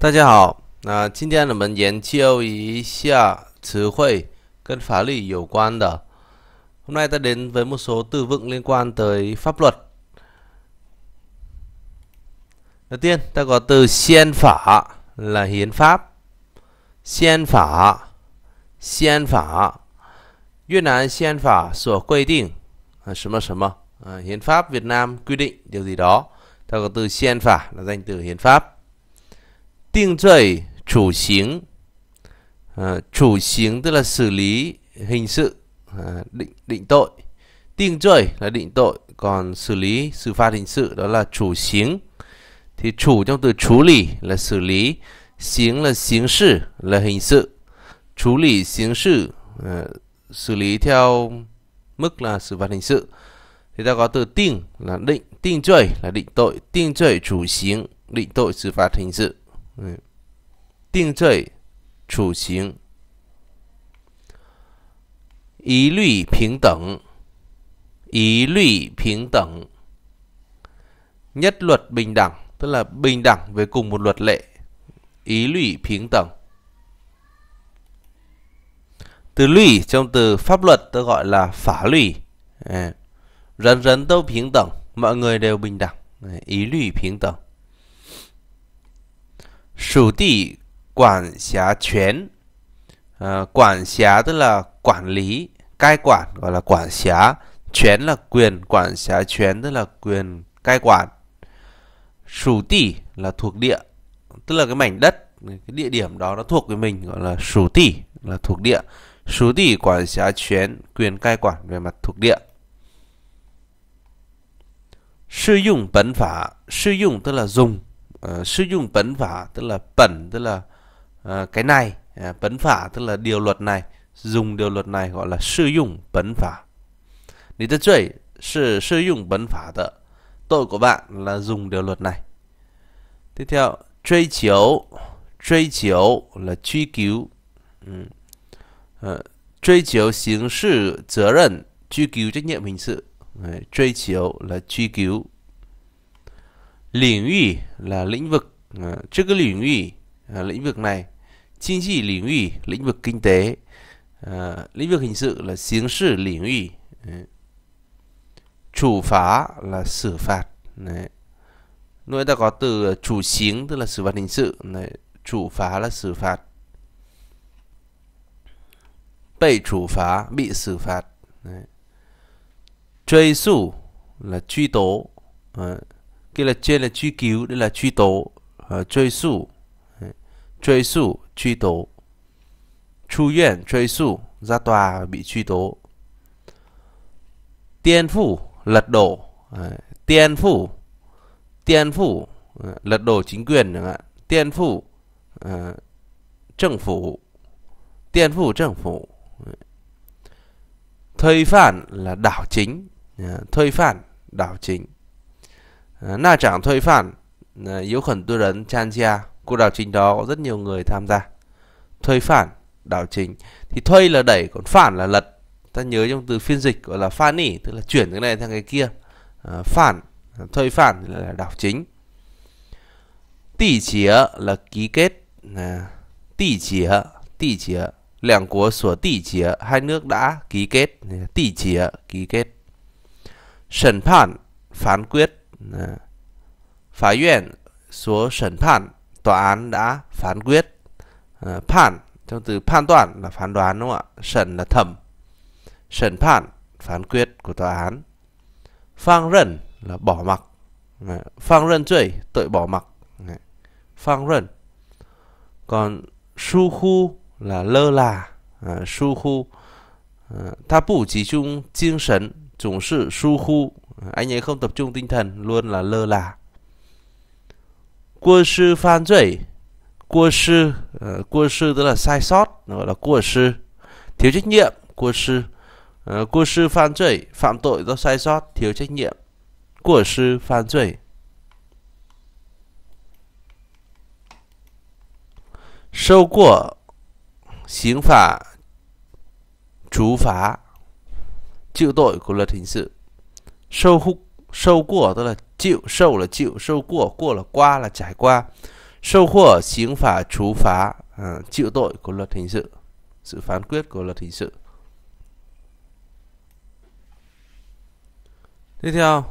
大家好，那今天我们研究一下词汇跟 pháp lý 有 quan đó. Hôm nay ta đến với một số từ vựng liên quan tới pháp luật. Đầu tiên, ta có từ 宪法 là hiến pháp hiến pháp Việt Nam quy định điều gì đó. Ta có từ là danh từ hiến pháp. 定罪 chủ 刑 à, chủ 刑 tức ờ, là xử lý hình sự ờ, định định tội định 罪 là định tội còn xử lý xử phạt hình sự đó là chủ thì chủ trong từ chú lì là xử lý xính là xính sự là hình sự chú lì xính sự à, ờ, xử lý theo mức là xử phạt hình sự thì ta có từ tình là định tình trời là định tội tình trời chủ xính định tội xử phạt hình sự 嗯，定罪、处刑，一律平等，一律平等，nhất luật bình đẳng, tức là bình đẳng với cùng một luật lệ, ý lụy bình đẳng. Từ lụy trong từ pháp luật tôi gọi là phá lụy. Rắn rắn đâu bình đẳng, mọi người đều bình đẳng, ý lụy bình đẳng. 属地管辖权，ờ, quản 辖 tức cai quản gọi tức là quyền cai quản. là thuộc địa, tức là cái mảnh đất, địa điểm đó nó thuộc với mình gọi là sủ tỷ là thuộc địa. Sủ tỷ quản 辖 quyền, quyền cai quản về mặt thuộc địa. Sử dụng bấn phả, sử dụng tức là dùng, uh, sử dụng bấn phả tức là bẩn tức là uh, cái này uh, ờ, bấn phả tức là điều luật này dùng điều luật này gọi là sử dụng bấn phả Lý tất chuỗi sử dụng bấn phả tợ tội của bạn là dùng điều luật này tiếp theo truy cứu, truy cứu là truy cứu ừ. uh, truy cứu hình sự trách nhiệm hình sự truy cứu là truy cứu lĩnh ủy là lĩnh vực ờ, trước cái lĩnh ủy ờ, lĩnh vực này chính trị lĩnh ủy lĩnh vực kinh tế ờ, lĩnh vực hình sự là chiến sự lĩnh ủy chủ phá là xử phạt đấy nơi ta có từ chủ xính tức là xử phạt hình sự đấy. chủ phá là xử phạt bị chủ phá bị xử phạt đấy. truy sủ là truy tố đấy. Cái là trên là truy cứu, đây là truy tố, uh, truy sụ, truy sụ, truy tố. Chu viện, truy sụ, ra tòa bị truy tố. Tiên phủ, lật đổ. Tiên phủ, tiên phủ, lật đổ chính quyền chẳng hạn. Tiên ờ, phủ, chính phủ, tiên phủ chính phủ. Thời phản là đảo chính, thời phản đảo chính. Ờ, na chẳng thuê phản, Hiếu ờ, Khẩn Tư Rấn Chan cuộc đảo chính đó rất nhiều người tham gia. Thuê phản, đảo chính, thì thuê là đẩy, còn phản là lật. Ta nhớ trong từ phiên dịch gọi là phan nỉ, tức là chuyển cái này sang cái kia. À, phản, thuê phản là đảo chính. Tỷ chĩa là ký kết. À, tỷ chĩa, tỷ chĩa, lẻng của sủa tỷ chĩa, hai nước đã ký kết. Tỷ chĩa, ký kết. Sần phản, phán quyết Pháp viện tòa án đã phán quyết ờ, phản trong từ phán đoán là phán đoán đúng không ạ sẩn là thẩm sẩn phản phán quyết của tòa án phang rần là bỏ mặc phang rần tội tội bỏ mặc phang rần còn su khu là lơ là ờ, su khu ta bù chỉ chung tinh thần tổng anh ấy không tập trung tinh thần luôn là lơ là cua sư phan duy cua sư uh, sư tức là sai sót gọi là cua sư thiếu trách nhiệm cua sư uh, sư phan duy phạm tội do sai sót thiếu trách nhiệm của sư phan duy sâu chịu tội của luật hình sự sâu hút sâu là chịu sâu là chịu sâu của của là qua là trải qua tội của luật hình sự sự phán quyết của luật hình sự tiếp theo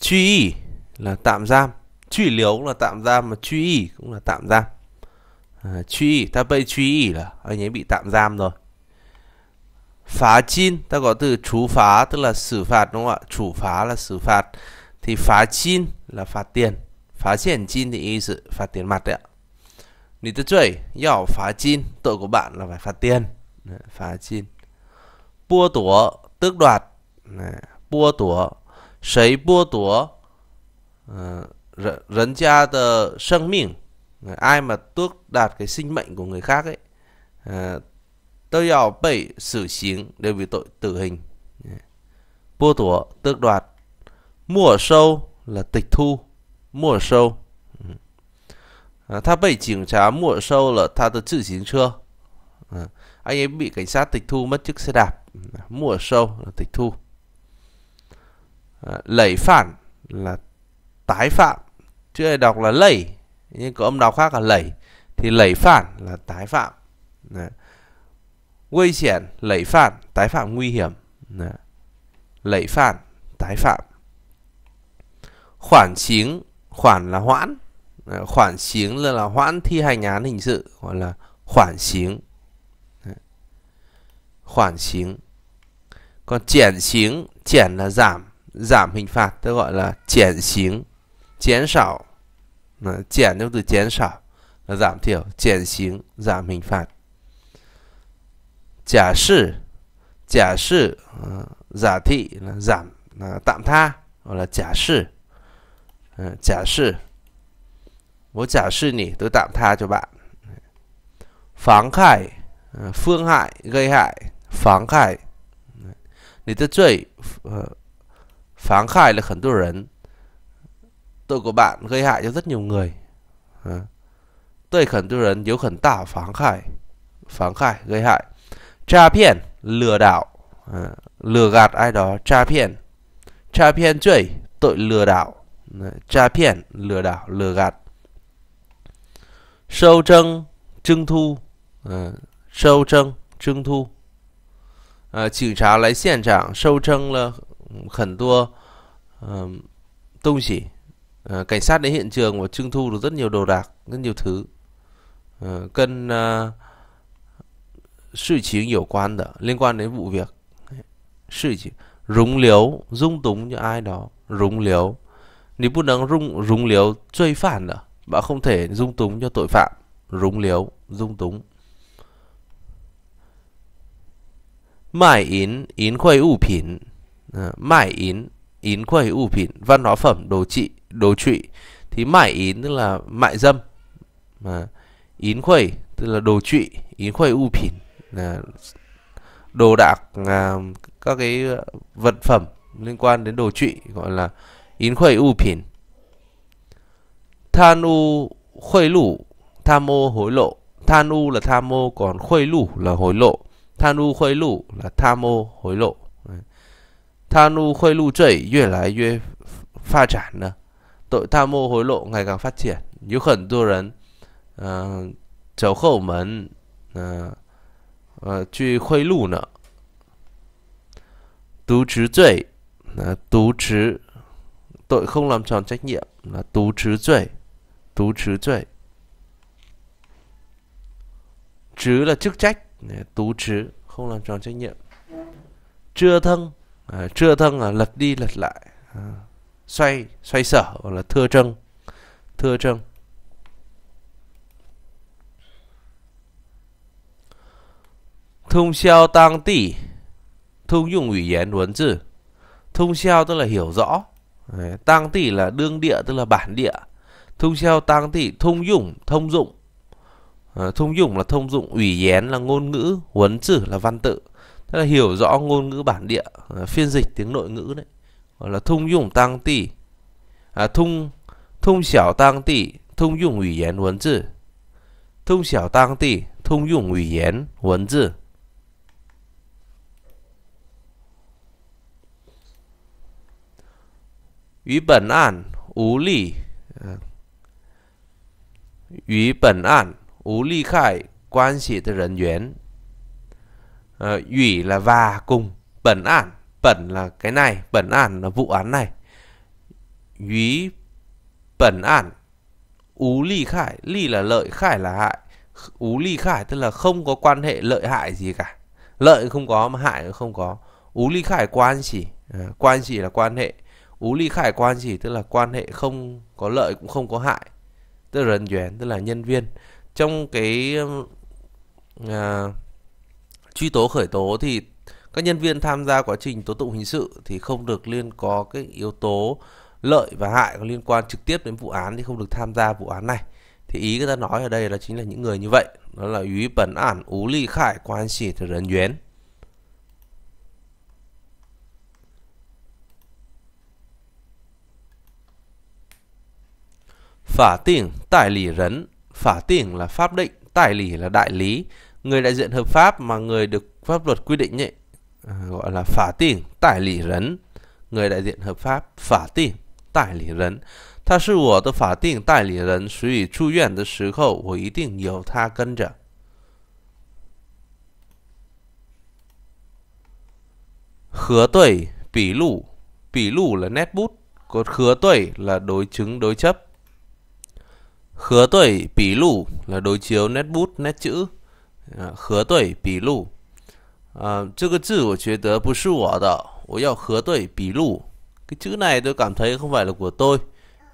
truy là tạm giam truy liếu là tạm giam mà truy cũng là tạm giam truy ta bây truy là anh ấy bị tạm giam rồi phá chin ta có từ chú phá tức là xử phạt đúng không ạ chủ phá là xử phạt thì phá chin là phạt tiền phá triển chin thì ý sự phạt tiền mặt đấy ạ nếu ta chửi nhỏ phá chin tội của bạn là phải phạt tiền phá chin bua tủa tước đoạt bua tủa sấy bua tủa ờ, rấn cha tờ sinh mệnh ai mà tước đạt cái sinh mệnh của người khác ấy ờ, 都要被 xử 刑 đều bị tội tử hình. Bua tủa tước đoạt. Mua sâu là tịch thu. Mua sâu. anh ấy bị cảnh sát tịch thu mất chiếc xe đạp. Mua sâu là tịch thu. lẩy phản là tái phạm. Chưa đọc là lẩy. Nhưng có âm đọc khác là lẩy. Thì lẩy phản là tái phạm. Đấy nguy hiểm lẩy phản tái phạm nguy hiểm lẩy phản tái phạm khoản chính khoản là hoãn khoản chính là, là hoãn thi hành án hình sự gọi là khoản chính khoản chính còn triển chính triển là giảm giảm hình phạt tôi gọi là triển chính chén sảo triển trong từ chén sảo là giảm thiểu triển chính giảm hình phạt Giả sử, giả sử, ờ, giả giảm, tha, gọi là giả sử. Ờ, giả sử, bố giả sử nhỉ, tôi tạm tha cho bạn. Phán khải, ờ, phương hại, gây hại, phán khải. 你的罪，呃，妨害了很多人。tội của bạn gây hại cho rất nhiều người. À. khẩn tư rấn khẩn tả phán khải. Phán khải, gây hại tra phiền lừa đảo à, lừa gạt ai đó tra phiền tra phiền chuẩy tội lừa đảo tra phiền lừa đảo lừa gạt sâu trưng trưng thu à, sâu trưng trưng thu à, chỉ trả lấy hiện trạng sâu trâng là khẩn tua tung chỉ à, cảnh sát đến hiện trường và trưng thu được rất nhiều đồ đạc rất nhiều thứ à, cân à, 事情有关的，liên quan đến vụ việc. Sự chỉ rúng liếu, dung túng cho ai đó, rúng liếu. rúng liếu truy phản nữa, bạn không thể dung túng cho tội phạm, rúng liếu, dung túng. Mại yến, yến khuây ủ 品, mại yến, yến khuây ủ 品, văn hóa phẩm, đồ trị, đồ trị. Thì mại yến tức là mại dâm, mà yến khuây tức là đồ trụy trị, yến u ủ 品 đồ đạc à, các cái ờ, vật phẩm liên quan đến đồ trụy gọi là yến khuẩy u pin than u khuẩy lũ tham ô hối lộ than u là tham ô còn khuẩy lũ là hối lộ than u khuẩy lũ là tham ô hối lộ than u khuẩy lũ chảy yue lại yue phát triển tội tham ô hối lộ ngày càng phát triển ờ, có 很多人嗯、呃、走后门嗯、呃呃，去贿赂呢。tú trứ 罪 là tú trứ tội không làm tròn trách nhiệm là tú trứ 罪 tú trứ 罪 trứ là chức trách tú trứ không làm tròn trách nhiệm chưa thân chưa thân là lật đi lật lại xoay xoay sở là thưa trâng thưa trâng Thông xeo tăng tỷ Thông dụng ủy yến, huấn chữ, thông xeo tức là hiểu rõ Tăng tỷ là đương địa tức là bản địa Thông xeo tăng tỷ thông dụng ờ, thông dụng Thông dụng là thông dụng ủy yến là ngôn ngữ Huấn chữ là văn tự Tức là hiểu rõ ngôn ngữ bản địa ờ, Phiên dịch tiếng nội ngữ đấy Gọi là thông dụng tăng tỷ à, Thông thông xảo tăng tỷ Thông dụng ủy yến, huấn chữ 于本案无利，与本案无利害关系的人员。Ờ, à. à, ủy là và cùng bẩn án bẩn là cái này bẩn án là vụ án này ủy bẩn án ú ly khải ly là lợi khải là hại ú ly khải tức là không có quan hệ lợi hại gì cả lợi không có mà hại không có ú ly khải quan chỉ à, quan chỉ là quan hệ ú ly khải quan gì tức là quan hệ không có lợi cũng không có hại tức là rần tức là nhân viên trong cái um, à, truy tố khởi tố thì các nhân viên tham gia quá trình tố tụng hình sự thì không được liên có cái yếu tố lợi và hại có liên quan trực tiếp đến vụ án thì không được tham gia vụ án này thì ý người ta nói ở đây là chính là những người như vậy đó là úy bẩn ản ú ly khải quan chỉ từ rần duyên Phả tỉnh, tải lỷ rấn. Phả tỉnh là pháp định, tải lỷ là đại lý. Người đại diện hợp pháp mà người được pháp luật quy định ấy, à, gọi là phả tỉnh, tải lỷ rấn. Người đại diện hợp pháp, phả tỉnh, tải lỷ rấn. 他是我的法定代理人，所以住院的时候我一定有他跟着。Khứa tuổi, bỉ lụ, bỉ lụ là nét bút, còn khứa tuổi là đối chứng đối chấp. Khứa tuổi bỉ lũ là đối chiếu nét bút, nét chữ. À, khứa tuổi bỉ lũ. À, cái chữ này tôi cảm thấy không phải là của tôi.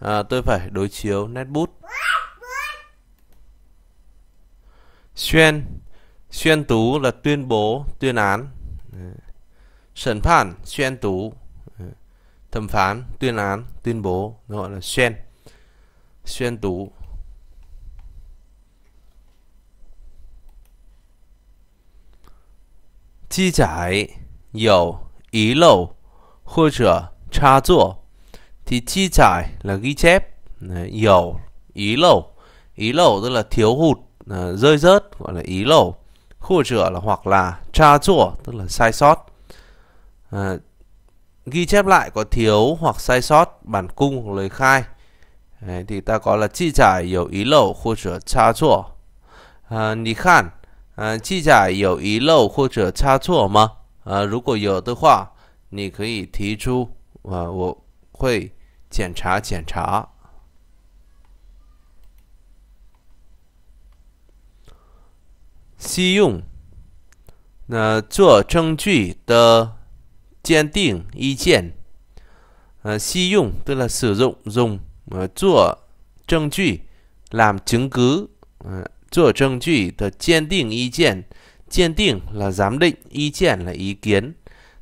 À, tôi phải đối chiếu nét bút. Xuyên. Xuyên tú là tuyên bố, tuyên án. À, Sẩn phản, xuyên tú. À, Thẩm phán, tuyên án, tuyên bố. Gọi là xuyên. Xuyên tú. 机载有遗漏或者插座，thì chi chép là ghi chép hiểu ý lẩu ý lẩu tức là thiếu hụt rơi rớt gọi là ý lẩu khu chữa là hoặc là tra chua tức là sai sót à, ghi chép lại có thiếu hoặc sai sót bản cung hoặc lời khai Đấy, thì ta có là chi trải hiểu ý lẩu khu chữa tra chua à, nì khan 嗯，记载有遗漏或者差错吗？啊，如果有的话，你可以提出啊，我会检查检查。西用，那做证据的鉴定意见。呃，西用对了，s 用用，呃做证据，làm chứng cứ，嗯。做证据的鉴定意见鉴 định là giám định, ý kiến là ý kiến.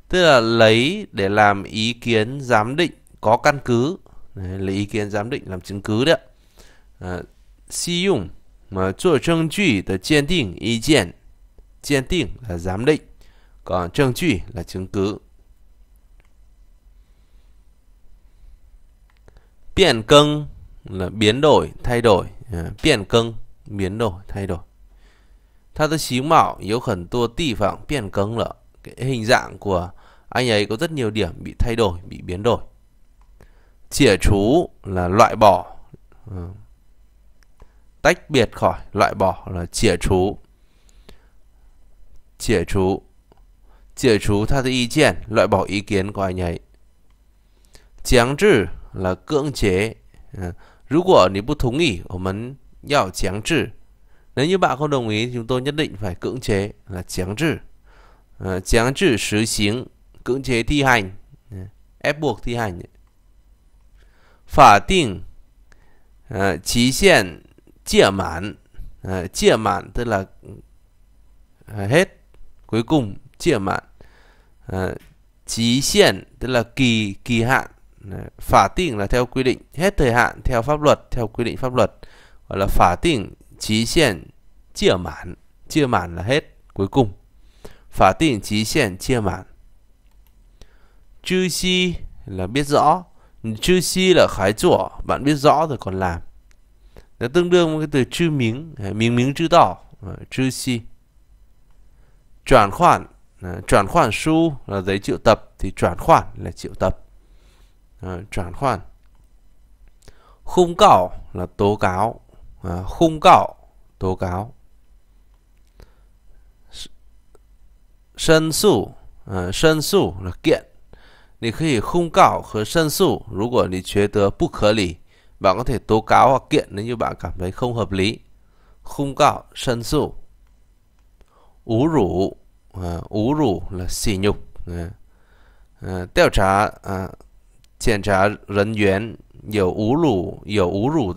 Tức là lấy để làm ý kiến giám định có căn cứ. lấy ý kiến giám định làm chứng cứ đấy. À, sử dụng mà 做证据的鉴定意见.鉴 định là giám định, còn chứng 据 là chứng cứ. Biến cân là biến đổi, thay đổi. biến cân biến đổi, thay đổi. Tha tôi xíu mạo, yếu khẩn tua tỷ phẳng biến cứng lợ. Cái hình dạng của anh ấy có rất nhiều điểm bị thay đổi, bị biến đổi. Chỉa chú là loại bỏ. Ờ, tách biệt khỏi, loại bỏ là chỉa chú. Chỉa chú. Chỉa chú tha ý kiến, loại bỏ ý kiến của anh ấy. Giáng trừ là cưỡng chế. Ừ. Ờ, 如果你不同意我们要强制. Nếu như bạn không đồng ý chúng tôi nhất định phải cưỡng chế là 强制. À, 强制实行, ờ, cưỡng chế thi hành, ép buộc thi hành. Phả định ờ, chí hiện chia mãn. Ờ, chia mãn tức là hết, cuối cùng chia mãn. chí hiện tức là kỳ kỳ hạn. Phả định là theo quy định, hết thời hạn theo pháp luật, theo quy định pháp luật gọi là phả tỉnh chí hiện chia mãn chia mãn là hết cuối cùng phả tỉnh chí hiện chia mãn chư si là biết rõ chư si là khái chỗ bạn biết rõ rồi còn làm nó tương đương với cái từ chư miếng miếng miếng chữ tỏ ờ, chư si chuyển khoản ờ, chuyển khoản su là giấy triệu tập thì chuyển khoản là triệu tập ờ, chuyển khoản khung cảo là tố cáo à, khung cáo tố cáo ờ, là kiện Nì Bạn có thể tố cáo hoặc kiện nếu như bạn cảm thấy không hợp lý Khung cáo, sân sụ Ú rủ ờ, Ú rủ là xỉ nhục à, à, Kiểm tra nhân viên Có ú rủ, có ú rủ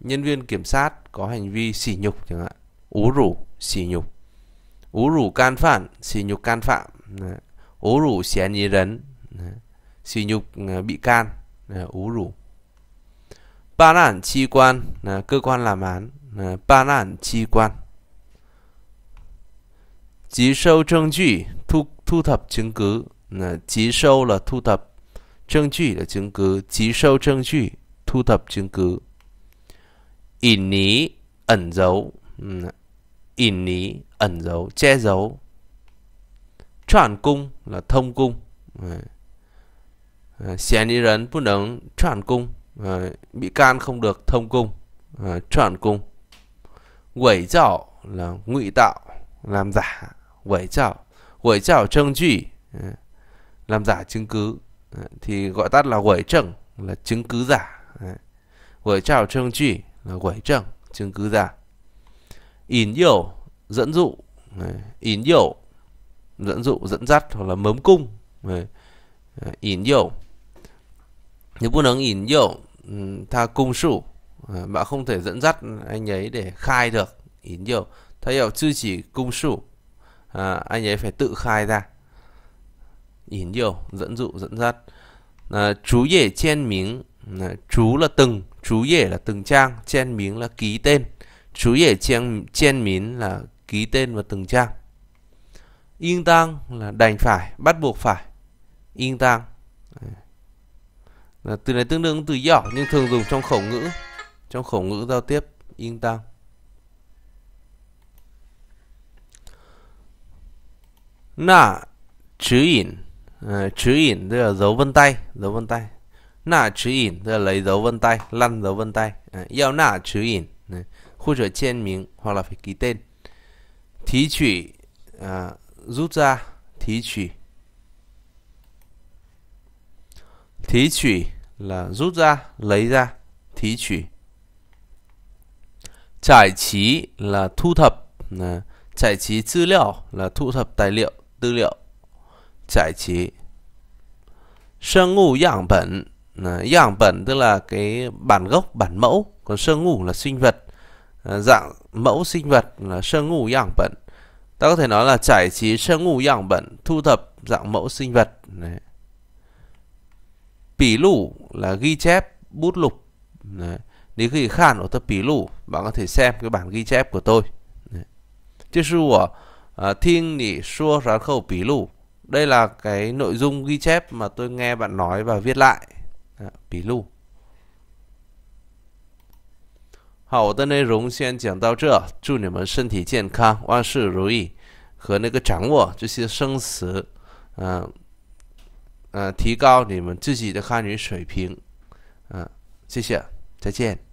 nhân viên kiểm sát có hành vi sỉ nhục chẳng hạn ú rủ sỉ nhục ú rủ can phản sỉ nhục can phạm ú rủ xé nhí rấn sỉ nhục à, bị can ú rủ ban án chi quan à, cơ quan làm án ban án chi quan Chí sâu cứ thu thu thập chứng cứ Chí sâu là thu thập Chứng 据 là chứng cứ Chí sâu thu thập chứng cứ ẩn ní ẩn giấu ẩn ní ẩn giấu che giấu chọn cung là thông cung à, xén ý rấn bất đấng chọn cung à, bị can không được thông cung à, chọn cung quẩy trảo là ngụy tạo làm giả quẩy trảo quẩy trảo trưng chỉ làm giả chứng cứ thì gọi tắt là quẩy trừng là chứng cứ giả quẩy trảo trương chỉ quẩy trăng chứng cứ giả ỉn dụ dẫn dụ ỉn dụ dẫn dụ dẫn dắt hoặc là mớm cung ỉn dụ nếu muốn nói ỉn dụ tha cung sủ à, bạn không thể dẫn dắt anh ấy để khai được ỉn dụ thay vào chưa chỉ cung sủ à, anh ấy phải tự khai ra ỉn dụ dẫn dụ dẫn dắt à, chú dễ chen miếng à, chú là từng chú dễ là từng trang, chen miếng là ký tên. Chú dễ chen, chen miếng là ký tên và từng trang. Yên tăng là đành phải, bắt buộc phải. Yên tăng. Là từ này tương đương từ nhỏ nhưng thường dùng trong khẩu ngữ. Trong khẩu ngữ giao tiếp, yên tăng. Nà, chữ ỉn. À, chữ ỉn tức là dấu vân tay, dấu vân tay. 那指引这 lấy dấu vân tay lăn dấu vân tay à, giao nạ chỉ 引或者签名 hoặc là phải ký tên à, rút ra là rút ra lấy ra là thu thập à, là thu thập tài liệu tư liệu Ờ, dạng bẩn tức là cái bản gốc bản mẫu còn sơ ngủ là sinh vật ờ, dạng mẫu sinh vật là sơ ngủ dạng bẩn ta có thể nói là trải trí sơ ngủ dạng bẩn thu thập dạng mẫu sinh vật Đấy. bỉ lũ là ghi chép bút lục Đấy. nếu khi khản ở tập bỉ lũ bạn có thể xem cái bản ghi chép của tôi Đấy. chứ sùa ờ, thiên nhị xua ra khẩu bỉ lũ đây là cái nội dung ghi chép mà tôi nghe bạn nói và viết lại 啊，笔录。好，我的内容先讲到这。祝你们身体健康，万事如意，和那个掌握这些生词，嗯，呃，提高你们自己的汉语水平。呃，谢谢，再见。